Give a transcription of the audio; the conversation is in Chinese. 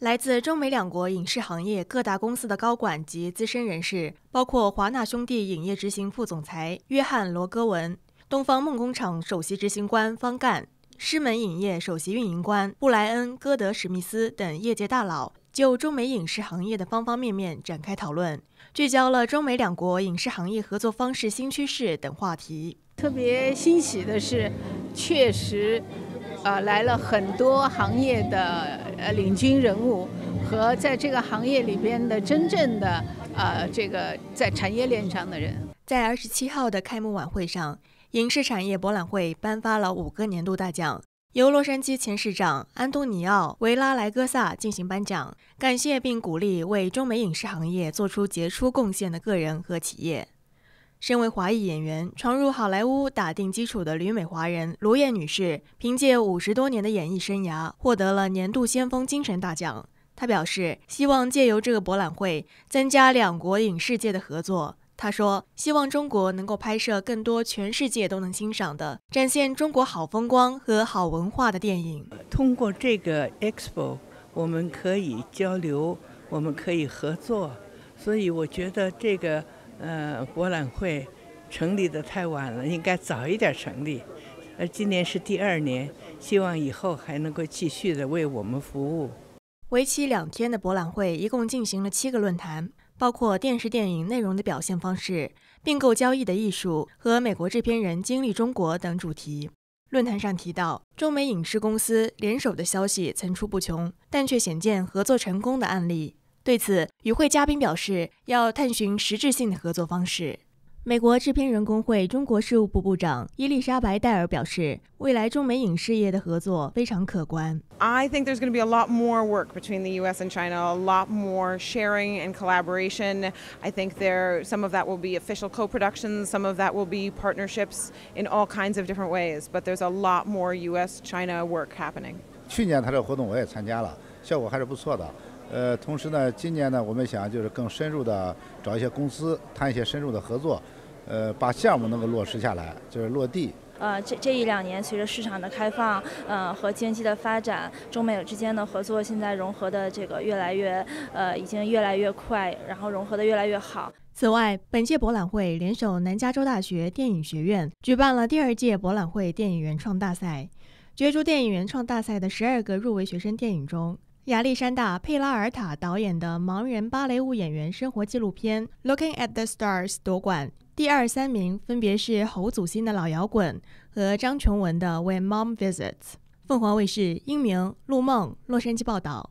来自中美两国影视行业各大公司的高管及资深人士，包括华纳兄弟影业执行副总裁约翰·罗戈文、东方梦工厂首席执行官方干、狮门影业首席运营官布莱恩·戈德史密斯等业界大佬，就中美影视行业的方方面面展开讨论，聚焦了中美两国影视行业合作方式、新趋势等话题。特别欣喜的是，确实，啊，来了很多行业的。呃，领军人物和在这个行业里边的真正的呃，这个在产业链上的人，在二十七号的开幕晚会上，影视产业博览会颁发了五个年度大奖，由洛杉矶前市长安东尼奥·维拉莱戈萨进行颁奖，感谢并鼓励为中美影视行业做出杰出贡献的个人和企业。身为华裔演员，闯入好莱坞打定基础的旅美华人卢燕女士，凭借五十多年的演艺生涯，获得了年度先锋精神大奖。她表示，希望借由这个博览会，增加两国影视界的合作。她说，希望中国能够拍摄更多全世界都能欣赏的，展现中国好风光和好文化的电影。通过这个 Expo，我们可以交流，我们可以合作，所以我觉得这个。呃，博览会成立的太晚了，应该早一点成立。而今年是第二年，希望以后还能够继续的为我们服务。为期两天的博览会一共进行了七个论坛，包括电视电影内容的表现方式、并购交易的艺术和美国制片人经历中国等主题。论坛上提到，中美影视公司联手的消息层出不穷，但却显见合作成功的案例。对此，与会嘉宾表示要探寻实质性的合作方式。美国制片人工会中国事务部部长伊丽莎白·戴尔表示，未来中美影视业的合作非常可观。I think there's going to be a lot more work between the U.S. and China, a lot more sharing and collaboration. I think there some of that will be official co-productions, some of that will be partnerships in all kinds of different ways. But there's a lot more U.S.-China work happening. 去年他这个活动我也参加了，效果还是不错的。呃，同时呢，今年呢，我们想就是更深入的找一些公司谈一些深入的合作，呃，把项目能够落实下来，就是落地。呃，这这一两年，随着市场的开放，呃，和经济的发展，中美之间的合作现在融合的这个越来越，呃，已经越来越快，然后融合的越来越好。此外，本届博览会联手南加州大学电影学院，举办了第二届博览会电影原创大赛。角逐电影原创大赛的十二个入围学生电影中。亚历山大·佩拉尔塔导演的盲人芭蕾舞演员生活纪录片《Looking at the Stars》夺冠，第二、三名分别是侯祖新的《老摇滚》和张琼文的《When Mom Visits》。凤凰卫视，英明、陆梦，洛杉矶报道。